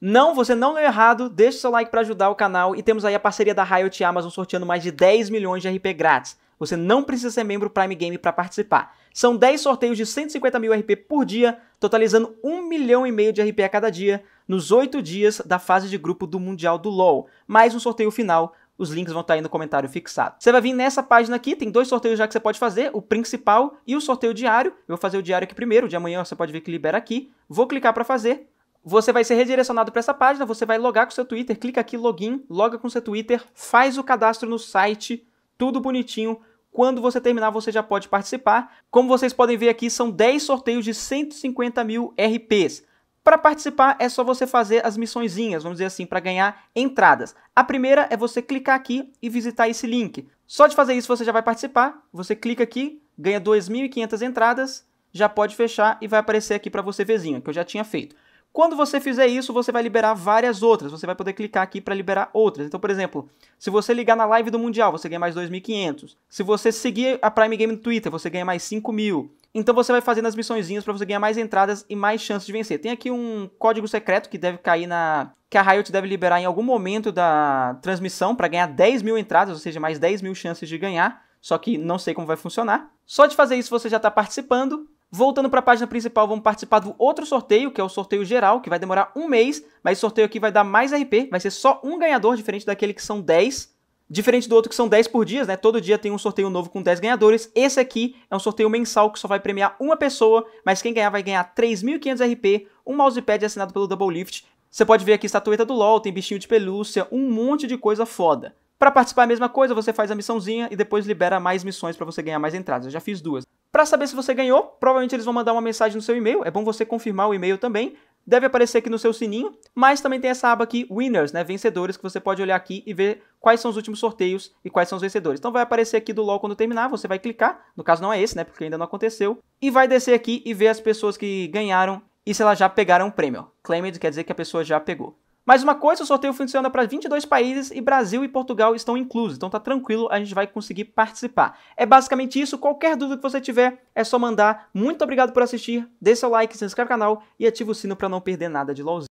Não, você não leu errado, deixe seu like para ajudar o canal e temos aí a parceria da Riot e Amazon sorteando mais de 10 milhões de RP grátis. Você não precisa ser membro Prime Game para participar. São 10 sorteios de 150 mil RP por dia, totalizando 1 milhão e meio de RP a cada dia, nos 8 dias da fase de grupo do Mundial do LoL. Mais um sorteio final os links vão estar aí no comentário fixado. Você vai vir nessa página aqui, tem dois sorteios já que você pode fazer, o principal e o sorteio diário. Eu vou fazer o diário aqui primeiro, o de amanhã você pode ver que libera aqui. Vou clicar para fazer. Você vai ser redirecionado para essa página, você vai logar com seu Twitter, clica aqui login, loga com seu Twitter, faz o cadastro no site, tudo bonitinho. Quando você terminar, você já pode participar. Como vocês podem ver aqui, são 10 sorteios de 150 mil RPs. Para participar, é só você fazer as missõezinhas, vamos dizer assim, para ganhar entradas. A primeira é você clicar aqui e visitar esse link. Só de fazer isso, você já vai participar. Você clica aqui, ganha 2.500 entradas, já pode fechar e vai aparecer aqui para você verzinho, que eu já tinha feito. Quando você fizer isso, você vai liberar várias outras. Você vai poder clicar aqui para liberar outras. Então, por exemplo, se você ligar na live do Mundial, você ganha mais 2.500. Se você seguir a Prime Game no Twitter, você ganha mais 5.000. Então você vai fazendo as missõezinhas para você ganhar mais entradas e mais chances de vencer. Tem aqui um código secreto que deve cair na... que a Riot deve liberar em algum momento da transmissão para ganhar 10 mil entradas, ou seja, mais 10 mil chances de ganhar. Só que não sei como vai funcionar. Só de fazer isso você já está participando. Voltando para a página principal, vamos participar do outro sorteio, que é o sorteio geral, que vai demorar um mês, mas esse sorteio aqui vai dar mais RP, vai ser só um ganhador, diferente daquele que são 10. Diferente do outro que são 10 por dia, né? Todo dia tem um sorteio novo com 10 ganhadores. Esse aqui é um sorteio mensal que só vai premiar uma pessoa, mas quem ganhar vai ganhar 3.500 RP, um mousepad assinado pelo Double Lift. Você pode ver aqui estatueta do LoL, tem bichinho de pelúcia, um monte de coisa foda. Para participar é a mesma coisa, você faz a missãozinha e depois libera mais missões para você ganhar mais entradas. Eu já fiz duas. Para saber se você ganhou, provavelmente eles vão mandar uma mensagem no seu e-mail. É bom você confirmar o e-mail também. Deve aparecer aqui no seu sininho, mas também tem essa aba aqui, Winners, né? Vencedores, que você pode olhar aqui e ver quais são os últimos sorteios e quais são os vencedores. Então vai aparecer aqui do LOL quando terminar, você vai clicar, no caso não é esse, né? Porque ainda não aconteceu. E vai descer aqui e ver as pessoas que ganharam e se elas já pegaram o prêmio. Claimed quer dizer que a pessoa já pegou. Mais uma coisa, o sorteio funciona para 22 países e Brasil e Portugal estão inclusos, então tá tranquilo, a gente vai conseguir participar. É basicamente isso, qualquer dúvida que você tiver é só mandar. Muito obrigado por assistir, dê seu like, se inscreve no canal e ativa o sino para não perder nada de LOLzinho.